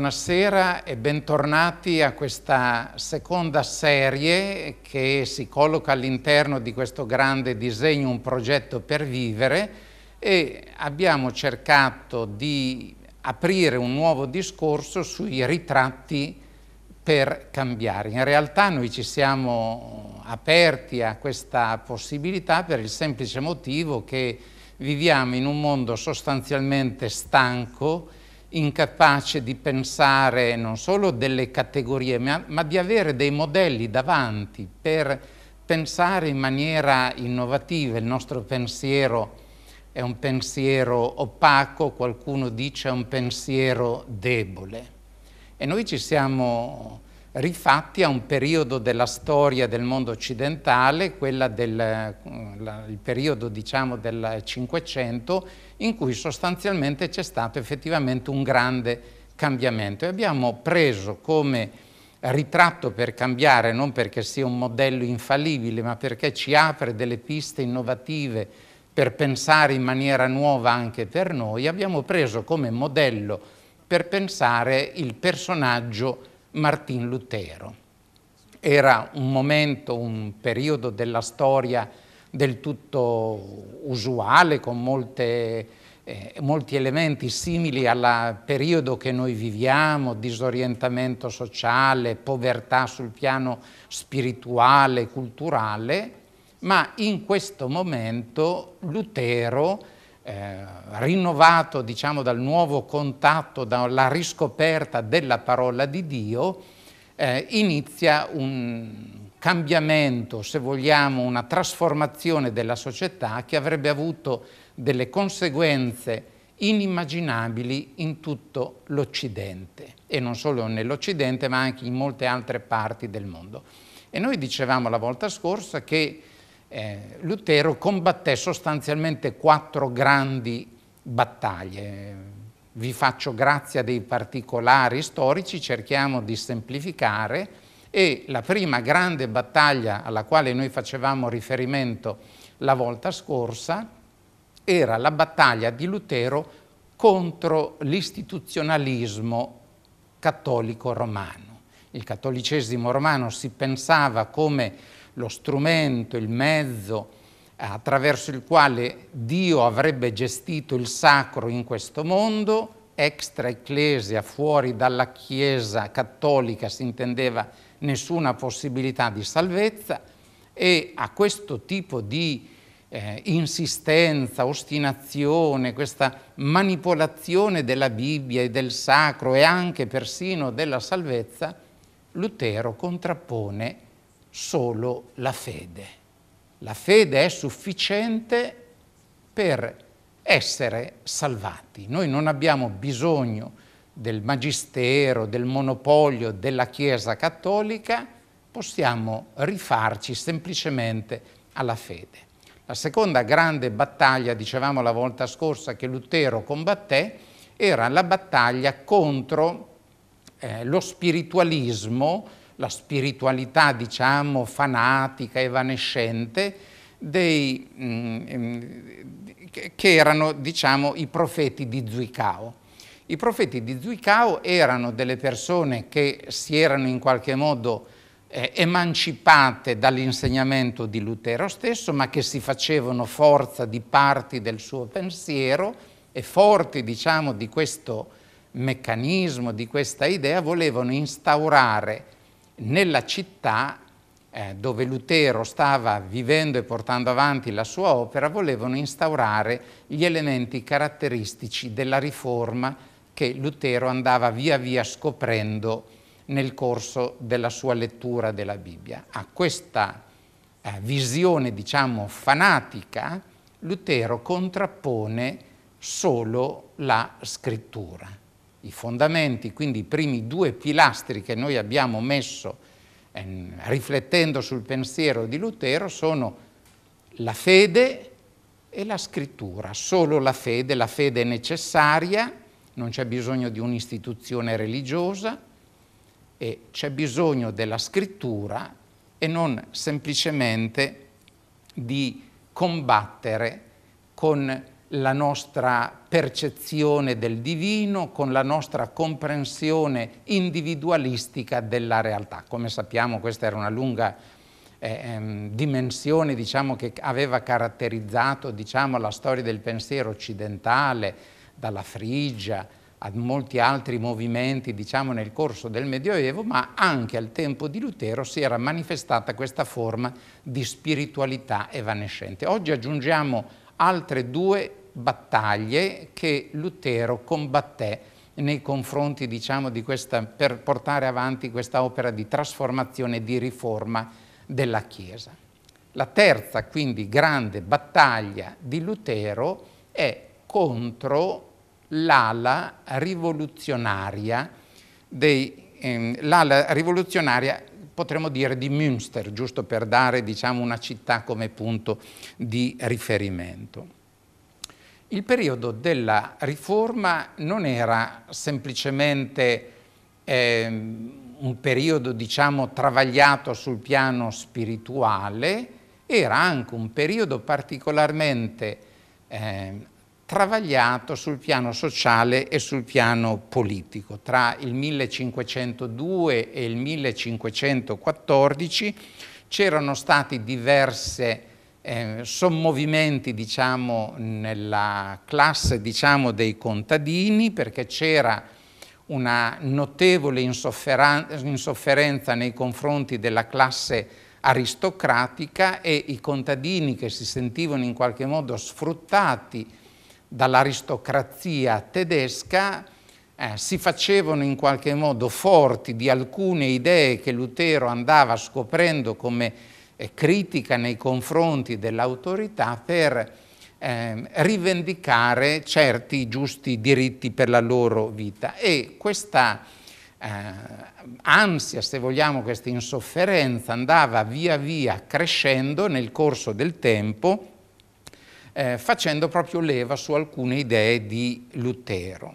Buonasera e bentornati a questa seconda serie che si colloca all'interno di questo grande disegno Un progetto per vivere e abbiamo cercato di aprire un nuovo discorso sui ritratti per cambiare. In realtà noi ci siamo aperti a questa possibilità per il semplice motivo che viviamo in un mondo sostanzialmente stanco incapace di pensare non solo delle categorie, ma, ma, di avere dei modelli davanti per pensare in maniera innovativa. Il nostro pensiero è un pensiero opaco, qualcuno dice è un pensiero debole. E noi ci siamo rifatti a un periodo della storia del mondo occidentale, del, eh, la, il periodo diciamo, del Cinquecento, in cui sostanzialmente c'è stato effettivamente un grande cambiamento e abbiamo preso come ritratto per cambiare, non perché sia un modello infallibile, ma perché ci apre delle piste innovative per pensare in maniera nuova anche per noi, abbiamo preso come modello per pensare il personaggio Martin Lutero. Era un momento, un periodo della storia del tutto usuale, con molte, eh, molti elementi simili al periodo che noi viviamo, disorientamento sociale, povertà sul piano spirituale, culturale, ma in questo momento Lutero eh, rinnovato diciamo, dal nuovo contatto, dalla riscoperta della parola di Dio, eh, inizia un cambiamento, se vogliamo, una trasformazione della società che avrebbe avuto delle conseguenze inimmaginabili in tutto l'Occidente e non solo nell'Occidente ma anche in molte altre parti del mondo. E noi dicevamo la volta scorsa che eh, Lutero combatté sostanzialmente quattro grandi battaglie. Vi faccio grazia dei particolari storici, cerchiamo di semplificare e la prima grande battaglia alla quale noi facevamo riferimento la volta scorsa era la battaglia di Lutero contro l'istituzionalismo cattolico romano. Il cattolicesimo romano si pensava come lo strumento, il mezzo attraverso il quale Dio avrebbe gestito il sacro in questo mondo, extra ecclesia, fuori dalla Chiesa cattolica si intendeva nessuna possibilità di salvezza e a questo tipo di eh, insistenza, ostinazione, questa manipolazione della Bibbia e del sacro e anche persino della salvezza, Lutero contrappone solo la fede. La fede è sufficiente per essere salvati. Noi non abbiamo bisogno del magistero, del monopolio della Chiesa cattolica, possiamo rifarci semplicemente alla fede. La seconda grande battaglia, dicevamo la volta scorsa, che Lutero combatté, era la battaglia contro eh, lo spiritualismo la spiritualità, diciamo, fanatica, evanescente, dei, mm, mm, che erano, diciamo, i profeti di Zuicao. I profeti di Zuicao erano delle persone che si erano in qualche modo eh, emancipate dall'insegnamento di Lutero stesso, ma che si facevano forza di parti del suo pensiero e forti, diciamo, di questo meccanismo, di questa idea, volevano instaurare nella città eh, dove Lutero stava vivendo e portando avanti la sua opera, volevano instaurare gli elementi caratteristici della riforma che Lutero andava via via scoprendo nel corso della sua lettura della Bibbia. A questa eh, visione, diciamo, fanatica, Lutero contrappone solo la scrittura i fondamenti, quindi i primi due pilastri che noi abbiamo messo eh, riflettendo sul pensiero di Lutero sono la fede e la scrittura, solo la fede, la fede è necessaria, non c'è bisogno di un'istituzione religiosa e c'è bisogno della scrittura e non semplicemente di combattere con la nostra percezione del divino, con la nostra comprensione individualistica della realtà. Come sappiamo questa era una lunga eh, ehm, dimensione diciamo, che aveva caratterizzato diciamo, la storia del pensiero occidentale, dalla Frigia a molti altri movimenti diciamo, nel corso del Medioevo, ma anche al tempo di Lutero si era manifestata questa forma di spiritualità evanescente. Oggi aggiungiamo altre due battaglie che Lutero combatté nei confronti diciamo, di questa, per portare avanti questa opera di trasformazione e di riforma della Chiesa. La terza, quindi, grande battaglia di Lutero è contro l'ala rivoluzionaria, ehm, l'ala rivoluzionaria potremmo dire di Münster, giusto per dare diciamo, una città come punto di riferimento. Il periodo della riforma non era semplicemente eh, un periodo, diciamo, travagliato sul piano spirituale, era anche un periodo particolarmente eh, travagliato sul piano sociale e sul piano politico. Tra il 1502 e il 1514 c'erano stati diverse eh, sommovimenti diciamo, nella classe diciamo, dei contadini perché c'era una notevole insofferenza nei confronti della classe aristocratica e i contadini che si sentivano in qualche modo sfruttati dall'aristocrazia tedesca eh, si facevano in qualche modo forti di alcune idee che Lutero andava scoprendo come critica nei confronti dell'autorità per eh, rivendicare certi giusti diritti per la loro vita e questa eh, ansia, se vogliamo, questa insofferenza andava via via crescendo nel corso del tempo eh, facendo proprio leva su alcune idee di Lutero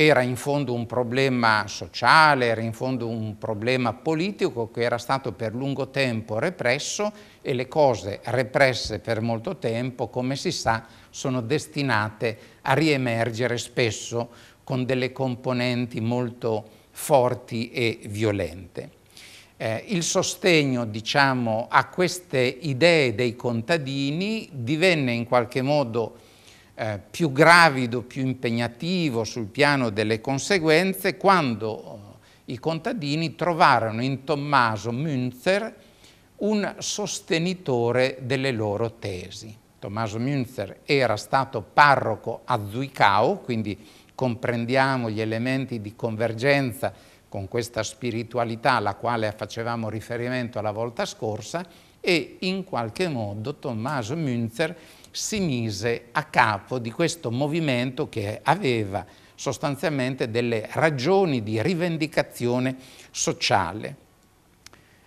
era in fondo un problema sociale, era in fondo un problema politico che era stato per lungo tempo represso e le cose represse per molto tempo, come si sa, sono destinate a riemergere spesso con delle componenti molto forti e violente. Eh, il sostegno diciamo, a queste idee dei contadini divenne in qualche modo eh, più gravido, più impegnativo sul piano delle conseguenze quando eh, i contadini trovarono in Tommaso Münzer un sostenitore delle loro tesi. Tommaso Münzer era stato parroco a Zuicao, quindi comprendiamo gli elementi di convergenza con questa spiritualità alla quale facevamo riferimento la volta scorsa e in qualche modo Tommaso Münzer si mise a capo di questo movimento che aveva sostanzialmente delle ragioni di rivendicazione sociale.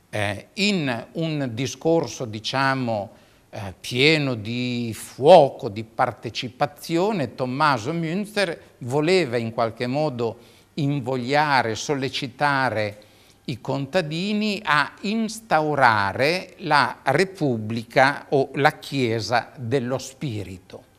Eh, in un discorso, diciamo, eh, pieno di fuoco, di partecipazione, Tommaso Münzer voleva in qualche modo invogliare, sollecitare i contadini a instaurare la Repubblica o la Chiesa dello Spirito.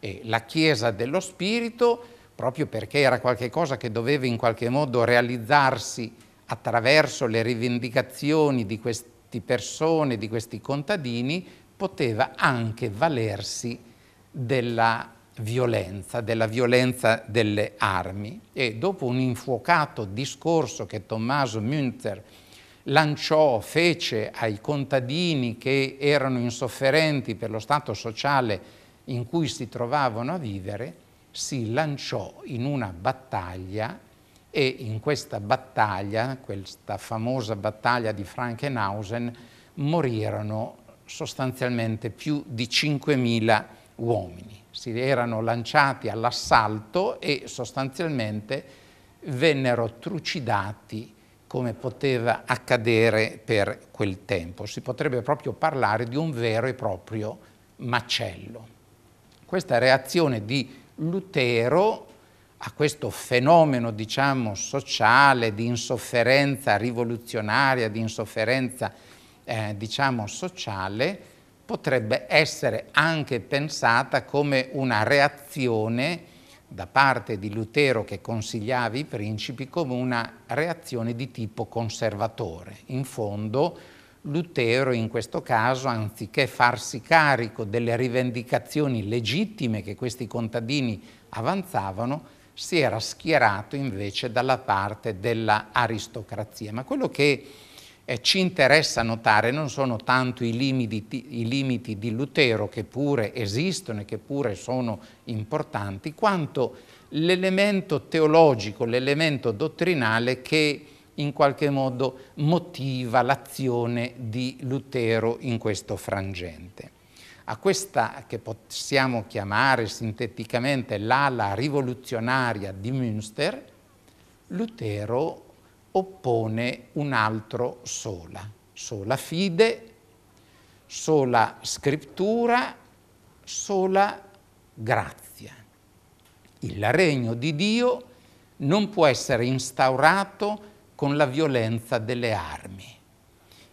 E la Chiesa dello Spirito, proprio perché era qualcosa che doveva in qualche modo realizzarsi attraverso le rivendicazioni di queste persone, di questi contadini, poteva anche valersi della violenza, della violenza delle armi e dopo un infuocato discorso che Tommaso Münzer lanciò, fece ai contadini che erano insofferenti per lo stato sociale in cui si trovavano a vivere, si lanciò in una battaglia e in questa battaglia, questa famosa battaglia di Frankenhausen, morirono sostanzialmente più di 5.000 persone uomini. Si erano lanciati all'assalto e sostanzialmente vennero trucidati come poteva accadere per quel tempo. Si potrebbe proprio parlare di un vero e proprio macello. Questa reazione di Lutero a questo fenomeno, diciamo, sociale, di insofferenza rivoluzionaria, di insofferenza, eh, diciamo, sociale, potrebbe essere anche pensata come una reazione da parte di Lutero che consigliava i principi come una reazione di tipo conservatore. In fondo Lutero in questo caso, anziché farsi carico delle rivendicazioni legittime che questi contadini avanzavano, si era schierato invece dalla parte dell'aristocrazia. Ma quello che eh, ci interessa notare non sono tanto i limiti, i limiti di Lutero che pure esistono e che pure sono importanti, quanto l'elemento teologico, l'elemento dottrinale che in qualche modo motiva l'azione di Lutero in questo frangente. A questa che possiamo chiamare sinteticamente l'ala rivoluzionaria di Münster, Lutero oppone un altro sola, sola fide, sola scrittura, sola grazia. Il regno di Dio non può essere instaurato con la violenza delle armi.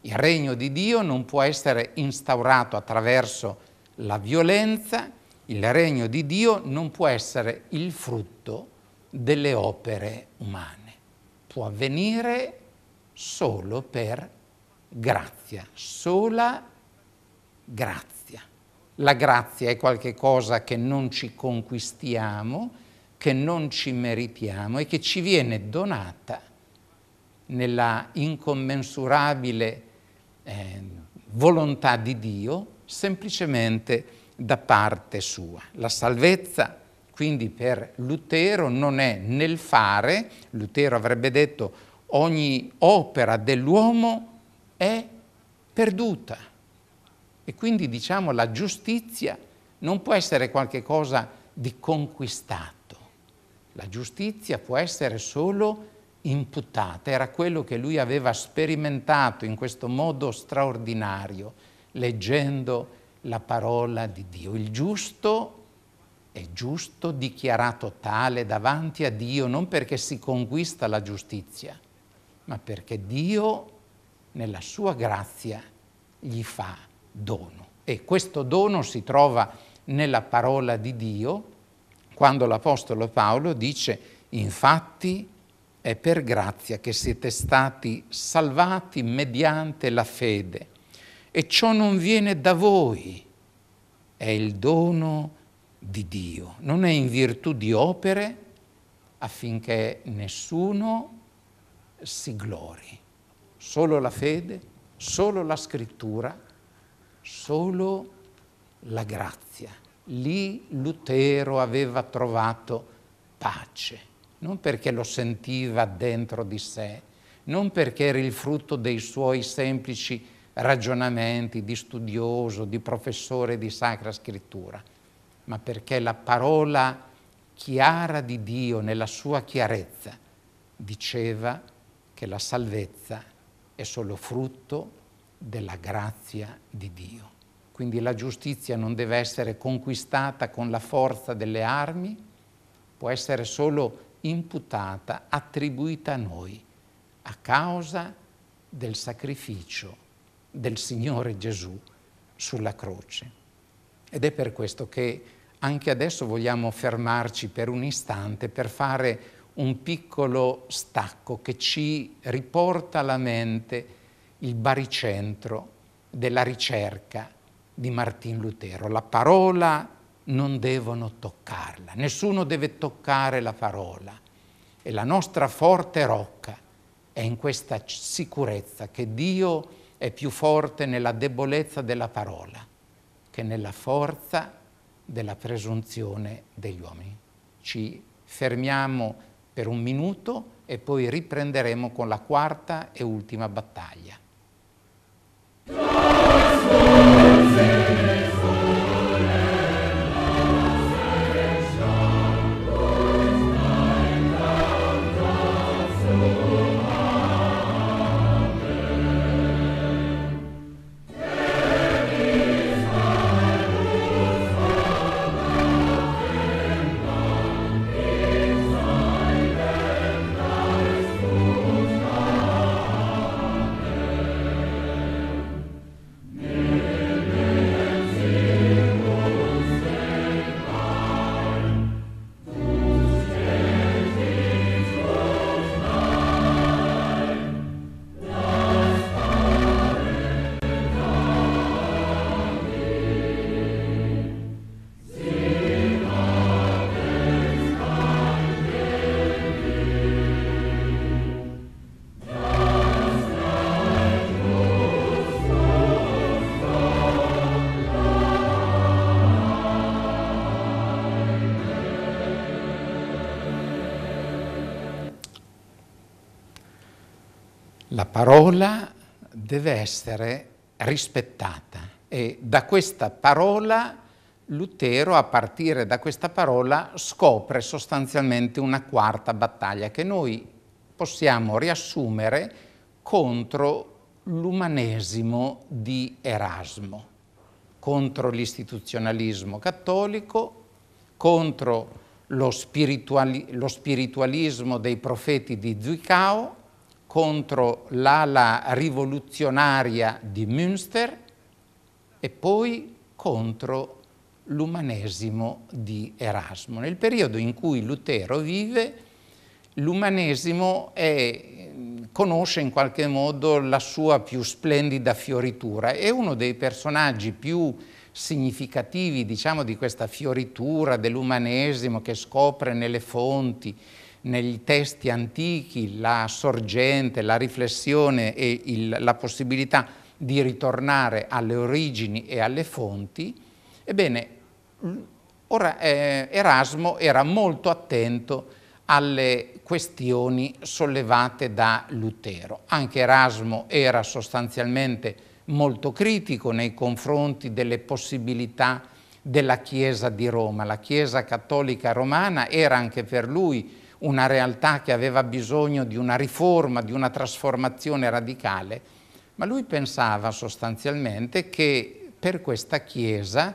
Il regno di Dio non può essere instaurato attraverso la violenza, il regno di Dio non può essere il frutto delle opere umane può avvenire solo per grazia, sola grazia. La grazia è qualcosa che non ci conquistiamo, che non ci meritiamo e che ci viene donata nella incommensurabile eh, volontà di Dio semplicemente da parte sua. La salvezza è quindi per Lutero non è nel fare, Lutero avrebbe detto ogni opera dell'uomo è perduta. E quindi diciamo la giustizia non può essere qualcosa di conquistato. La giustizia può essere solo imputata. Era quello che lui aveva sperimentato in questo modo straordinario, leggendo la parola di Dio. Il giusto è giusto dichiarato tale davanti a Dio non perché si conquista la giustizia, ma perché Dio nella sua grazia gli fa dono. E questo dono si trova nella parola di Dio quando l'Apostolo Paolo dice infatti è per grazia che siete stati salvati mediante la fede e ciò non viene da voi, è il dono di di Dio, non è in virtù di opere affinché nessuno si glori. Solo la fede, solo la scrittura, solo la grazia. Lì Lutero aveva trovato pace, non perché lo sentiva dentro di sé, non perché era il frutto dei suoi semplici ragionamenti di studioso, di professore di sacra scrittura, ma perché la parola chiara di Dio nella sua chiarezza diceva che la salvezza è solo frutto della grazia di Dio. Quindi la giustizia non deve essere conquistata con la forza delle armi, può essere solo imputata, attribuita a noi, a causa del sacrificio del Signore Gesù sulla croce. Ed è per questo che anche adesso vogliamo fermarci per un istante per fare un piccolo stacco che ci riporta alla mente il baricentro della ricerca di Martin Lutero. La parola non devono toccarla, nessuno deve toccare la parola. E la nostra forte rocca è in questa sicurezza che Dio è più forte nella debolezza della parola che nella forza della presunzione degli uomini. Ci fermiamo per un minuto e poi riprenderemo con la quarta e ultima battaglia. La parola deve essere rispettata e da questa parola Lutero, a partire da questa parola, scopre sostanzialmente una quarta battaglia che noi possiamo riassumere contro l'umanesimo di Erasmo, contro l'istituzionalismo cattolico, contro lo, spirituali lo spiritualismo dei profeti di Zwickau contro l'ala rivoluzionaria di Münster e poi contro l'umanesimo di Erasmo. Nel periodo in cui Lutero vive, l'umanesimo conosce in qualche modo la sua più splendida fioritura. È uno dei personaggi più significativi, diciamo, di questa fioritura dell'umanesimo che scopre nelle fonti, nei testi antichi la sorgente, la riflessione e il, la possibilità di ritornare alle origini e alle fonti, ebbene, mm, ora, eh, Erasmo era molto attento alle questioni sollevate da Lutero. Anche Erasmo era sostanzialmente molto critico nei confronti delle possibilità della Chiesa di Roma. La Chiesa cattolica romana era anche per lui una realtà che aveva bisogno di una riforma, di una trasformazione radicale, ma lui pensava sostanzialmente che per questa Chiesa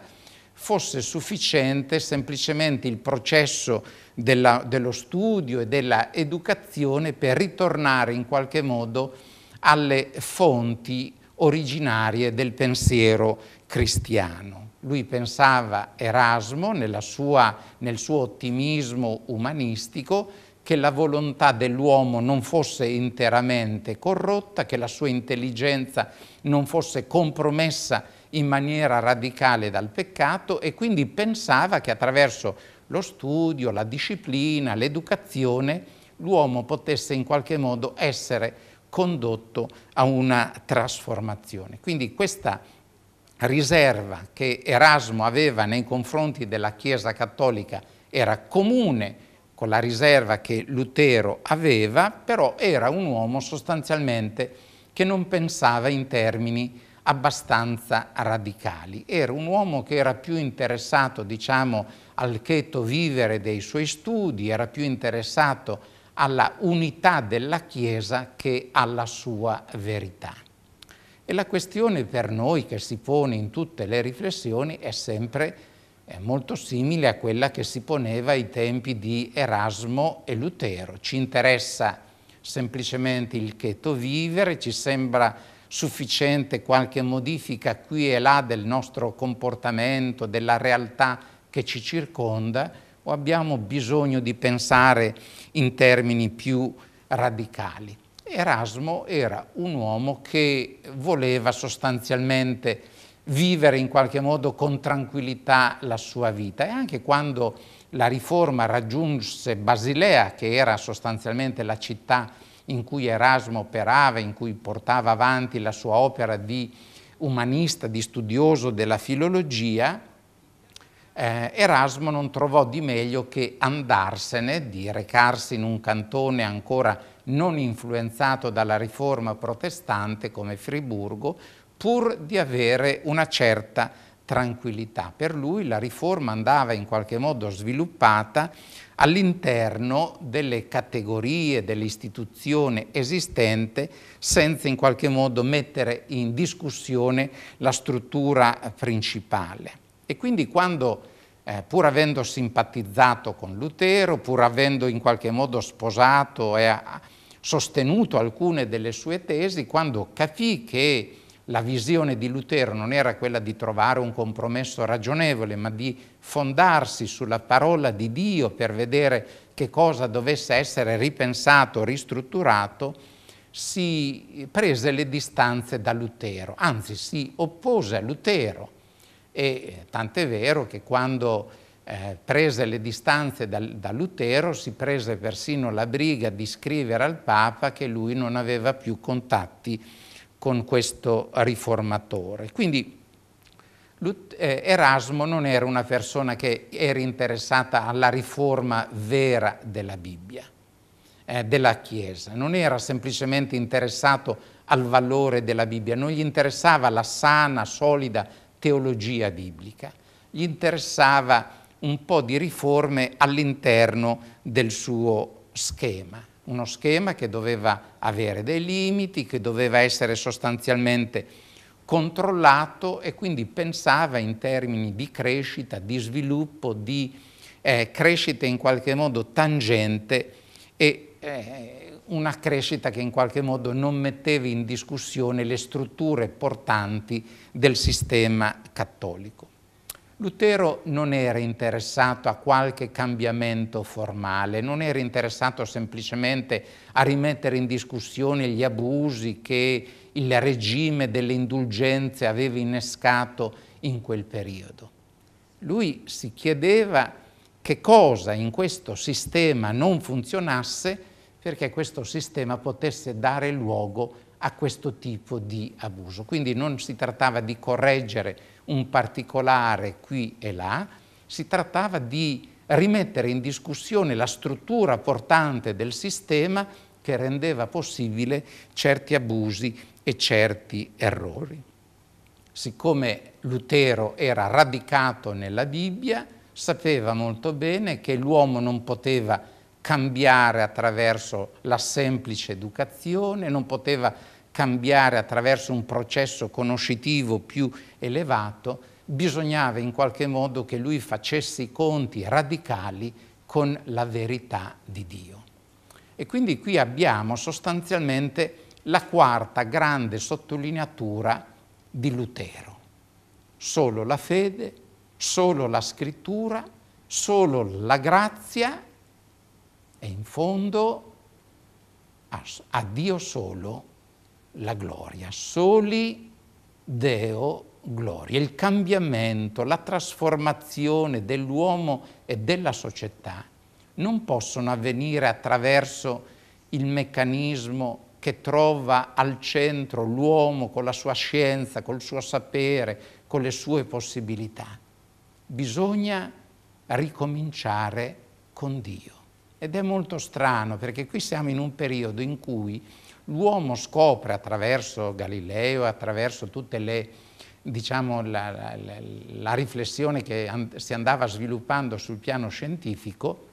fosse sufficiente semplicemente il processo della, dello studio e dell'educazione per ritornare in qualche modo alle fonti originarie del pensiero cristiano lui pensava Erasmo sua, nel suo ottimismo umanistico, che la volontà dell'uomo non fosse interamente corrotta, che la sua intelligenza non fosse compromessa in maniera radicale dal peccato e quindi pensava che attraverso lo studio, la disciplina, l'educazione, l'uomo potesse in qualche modo essere condotto a una trasformazione. Quindi questa riserva che Erasmo aveva nei confronti della Chiesa Cattolica era comune con la riserva che Lutero aveva, però era un uomo sostanzialmente che non pensava in termini abbastanza radicali. Era un uomo che era più interessato, diciamo, al cheto vivere dei suoi studi, era più interessato alla unità della Chiesa che alla sua verità. E la questione per noi che si pone in tutte le riflessioni è sempre è molto simile a quella che si poneva ai tempi di Erasmo e Lutero. Ci interessa semplicemente il cheto vivere, ci sembra sufficiente qualche modifica qui e là del nostro comportamento, della realtà che ci circonda, o abbiamo bisogno di pensare in termini più radicali? Erasmo era un uomo che voleva sostanzialmente vivere in qualche modo con tranquillità la sua vita e anche quando la riforma raggiunse Basilea, che era sostanzialmente la città in cui Erasmo operava, in cui portava avanti la sua opera di umanista, di studioso della filologia, eh, Erasmo non trovò di meglio che andarsene, di recarsi in un cantone ancora non influenzato dalla riforma protestante come Friburgo, pur di avere una certa tranquillità. Per lui la riforma andava in qualche modo sviluppata all'interno delle categorie dell'istituzione esistente senza in qualche modo mettere in discussione la struttura principale. E quindi quando, eh, pur avendo simpatizzato con Lutero, pur avendo in qualche modo sposato e sostenuto alcune delle sue tesi quando capì che la visione di Lutero non era quella di trovare un compromesso ragionevole, ma di fondarsi sulla parola di Dio per vedere che cosa dovesse essere ripensato, ristrutturato, si prese le distanze da Lutero, anzi si oppose a Lutero. E tant'è vero che quando eh, prese le distanze da, da, Lutero, si prese persino la briga di scrivere al Papa che lui non aveva più contatti con questo riformatore. Quindi eh, Erasmo non era una persona che era interessata alla riforma vera della Bibbia, eh, della Chiesa, non era semplicemente interessato al valore della Bibbia, non gli interessava la sana, solida teologia biblica, gli interessava un po' di riforme all'interno del suo schema. Uno schema che doveva avere dei limiti, che doveva essere sostanzialmente controllato e quindi pensava in termini di crescita, di sviluppo, di eh, crescita in qualche modo tangente e eh, una crescita che in qualche modo non metteva in discussione le strutture portanti del sistema cattolico. Lutero non era interessato a qualche cambiamento formale, non era interessato semplicemente a rimettere in discussione gli abusi che il regime delle indulgenze aveva innescato in quel periodo. Lui si chiedeva che cosa in questo sistema non funzionasse perché questo sistema potesse dare luogo a a questo tipo di abuso. Quindi non si trattava di correggere un particolare qui e là, si trattava di rimettere in discussione la struttura portante del sistema che rendeva possibile certi abusi e certi errori. Siccome Lutero era radicato nella Bibbia, sapeva molto bene che l'uomo non poteva cambiare attraverso la semplice educazione, non poteva cambiare attraverso un processo conoscitivo più elevato, bisognava in qualche modo che lui facesse i conti radicali con la verità di Dio. E quindi qui abbiamo sostanzialmente la quarta grande sottolineatura di Lutero. Solo la fede, solo la scrittura, solo la grazia e in fondo a, a Dio solo la gloria, soli Deo gloria, il cambiamento, la trasformazione dell'uomo e della società non possono avvenire attraverso il meccanismo che trova al centro l'uomo con la sua scienza, col suo sapere, con le sue possibilità. Bisogna ricominciare con Dio. Ed è molto strano perché qui siamo in un periodo in cui l'uomo scopre attraverso Galileo, attraverso tutte le diciamo, la, la, la, riflessione che si andava sviluppando sul piano scientifico,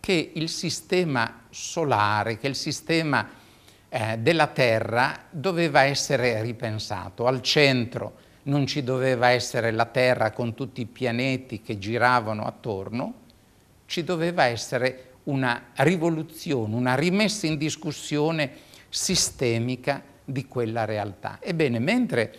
che il sistema solare, che il sistema eh, della Terra doveva essere ripensato al centro, non ci doveva essere la Terra con tutti i pianeti che giravano attorno, ci doveva essere una rivoluzione, una rimessa in discussione sistemica di quella realtà. Ebbene, mentre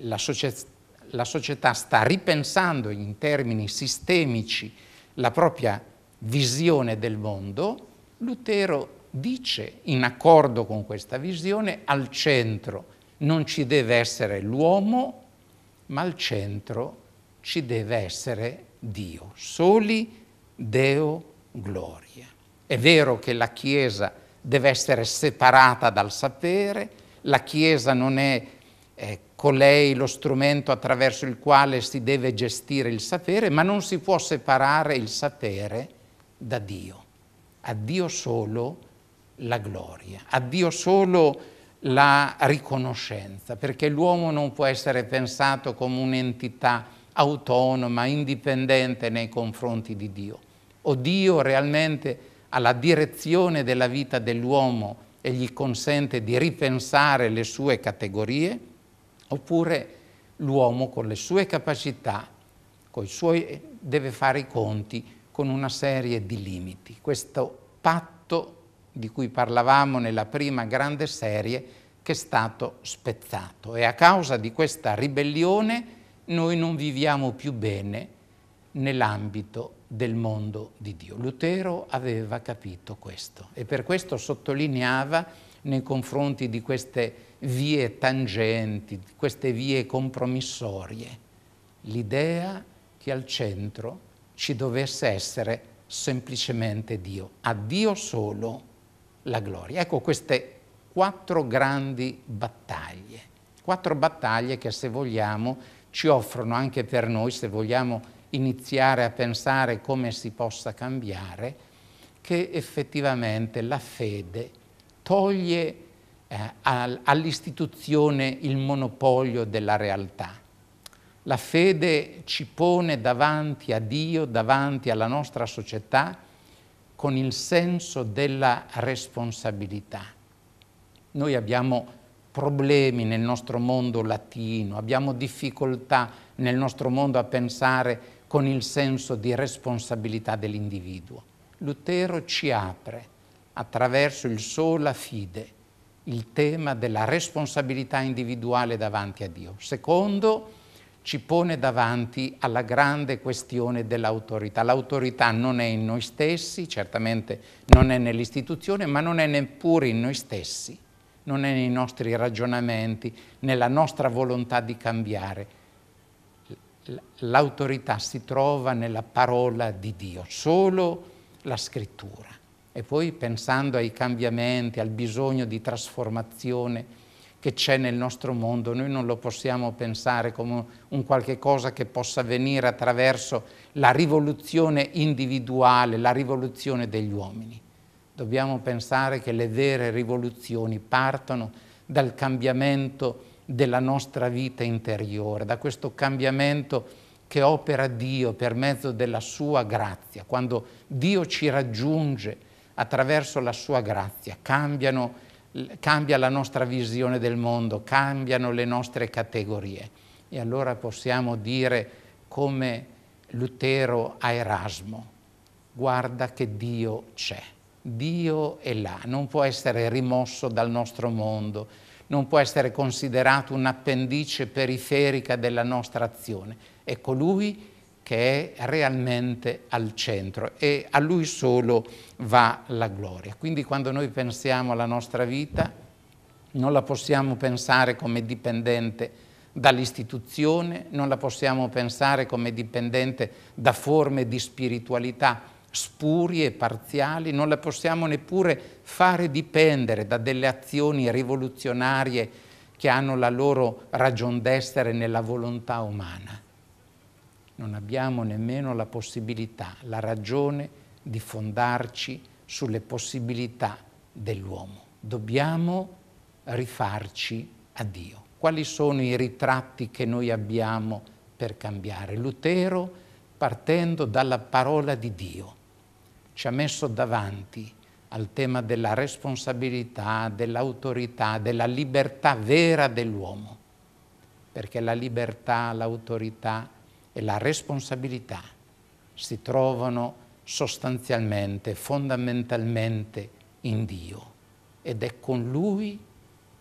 la società, la società sta ripensando in termini sistemici la propria visione del mondo, Lutero dice, in accordo con questa visione, al centro non ci deve essere l'uomo, ma al centro ci deve essere Dio. Soli Deo gloria. È vero che la Chiesa deve essere separata dal sapere, la Chiesa non è eh, colei lo strumento attraverso il quale si deve gestire il sapere, ma non si può separare il sapere da Dio. A Dio solo la gloria, a Dio solo la riconoscenza, perché l'uomo non può essere pensato come un'entità autonoma, indipendente nei confronti di Dio o Dio realmente ha la direzione della vita dell'uomo e gli consente di ripensare le sue categorie, oppure l'uomo con le sue capacità, con i suoi, deve fare i conti con una serie di limiti. Questo patto di cui parlavamo nella prima grande serie che è stato spezzato e a causa di questa ribellione noi non viviamo più bene nell'ambito del mondo di Dio. Lutero aveva capito questo e per questo sottolineava nei confronti di queste vie tangenti, di queste vie compromissorie, l'idea che al centro ci dovesse essere semplicemente Dio, a Dio solo la gloria. Ecco queste quattro grandi battaglie, quattro battaglie che se vogliamo ci offrono anche per noi, se vogliamo, iniziare a pensare come si possa cambiare, che effettivamente la fede toglie eh, all'istituzione il monopolio della realtà. La fede ci pone davanti a Dio, davanti alla nostra società, con il senso della responsabilità. Noi abbiamo problemi nel nostro mondo latino, abbiamo difficoltà nel nostro mondo a pensare con il senso di responsabilità dell'individuo. Lutero ci apre, attraverso il sola fide, il tema della responsabilità individuale davanti a Dio. Secondo, ci pone davanti alla grande questione dell'autorità. L'autorità non è in noi stessi, certamente non è nell'istituzione, ma non è neppure in noi stessi, non è nei nostri ragionamenti, nella nostra volontà di cambiare l'autorità si trova nella parola di Dio, solo la scrittura. E poi pensando ai cambiamenti, al bisogno di trasformazione che c'è nel nostro mondo, noi non lo possiamo pensare come un qualche cosa che possa avvenire attraverso la rivoluzione individuale, la rivoluzione degli uomini. Dobbiamo pensare che le vere rivoluzioni partono dal cambiamento della nostra vita interiore, da questo cambiamento che opera Dio per mezzo della sua grazia. Quando Dio ci raggiunge attraverso la sua grazia, cambiano, cambia la nostra visione del mondo, cambiano le nostre categorie. E allora possiamo dire come Lutero a Erasmo, guarda che Dio c'è, Dio è là, non può essere rimosso dal nostro mondo, non può essere considerato un'appendice periferica della nostra azione, è colui ecco, che è realmente al centro e a lui solo va la gloria. Quindi quando noi pensiamo alla nostra vita non la possiamo pensare come dipendente dall'istituzione, non la possiamo pensare come dipendente da forme di spiritualità, spurie, parziali, non la possiamo neppure fare dipendere da delle azioni rivoluzionarie che hanno la loro ragion d'essere nella volontà umana. Non abbiamo nemmeno la possibilità, la ragione di fondarci sulle possibilità dell'uomo. Dobbiamo rifarci a Dio. Quali sono i ritratti che noi abbiamo per cambiare? Lutero partendo dalla parola di Dio ci ha messo davanti al tema della responsabilità, dell'autorità, della libertà vera dell'uomo, perché la libertà, l'autorità e la responsabilità si trovano sostanzialmente, fondamentalmente in Dio ed è con Lui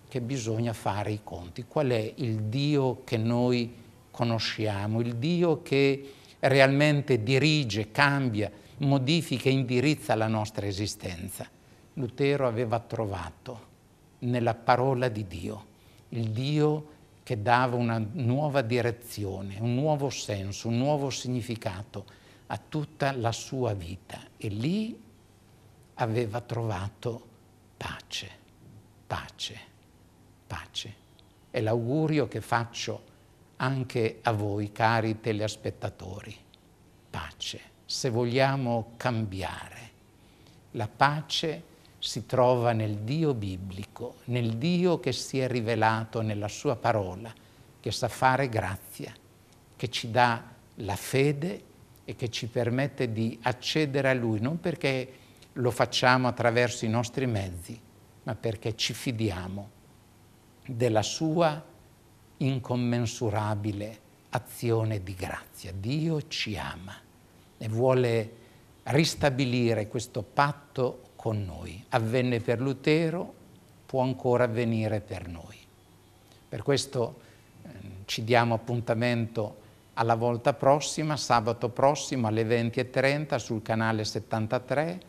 che bisogna fare i conti. Qual è il Dio che noi conosciamo, il Dio che realmente dirige, cambia, modifica e indirizza la nostra esistenza. Lutero aveva trovato nella parola di Dio, il Dio che dava una nuova direzione, un nuovo senso, un nuovo significato a tutta la sua vita e lì aveva trovato pace, pace, pace. È l'augurio che faccio anche a voi, cari telespettatori. Pace se vogliamo cambiare. La pace si trova nel Dio biblico, nel Dio che si è rivelato nella sua parola, che sa fare grazia, che ci dà la fede e che ci permette di accedere a Lui, non perché lo facciamo attraverso i nostri mezzi, ma perché ci fidiamo della sua incommensurabile azione di grazia. Dio ci ama e vuole ristabilire questo patto con noi. Avvenne per Lutero, può ancora avvenire per noi. Per questo eh, ci diamo appuntamento alla volta prossima, sabato prossimo alle 20.30 sul canale 73,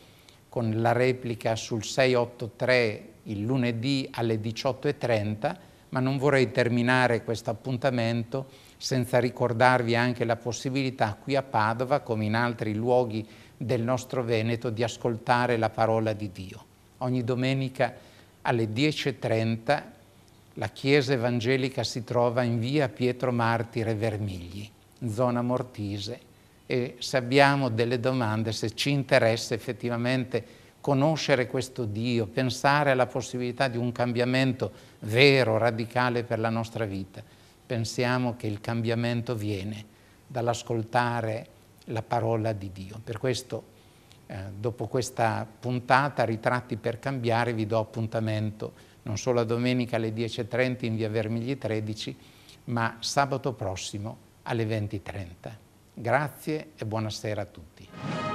con la replica sul 683 il lunedì alle 18.30, ma non vorrei terminare questo appuntamento senza ricordarvi anche la possibilità qui a Padova, come in altri luoghi del nostro Veneto, di ascoltare la parola di Dio. Ogni domenica alle 10.30 la chiesa evangelica si trova in via Pietro Martire Vermigli, zona Mortise, e se abbiamo delle domande, se ci interessa effettivamente conoscere questo Dio, pensare alla possibilità di un cambiamento vero, radicale per la nostra vita, pensiamo che il cambiamento viene dall'ascoltare la parola di Dio. Per questo, eh, dopo questa puntata, Ritratti per cambiare, vi do appuntamento non solo a domenica alle 10.30 in via Vermigli 13, ma sabato prossimo alle 20.30. Grazie e buonasera a tutti.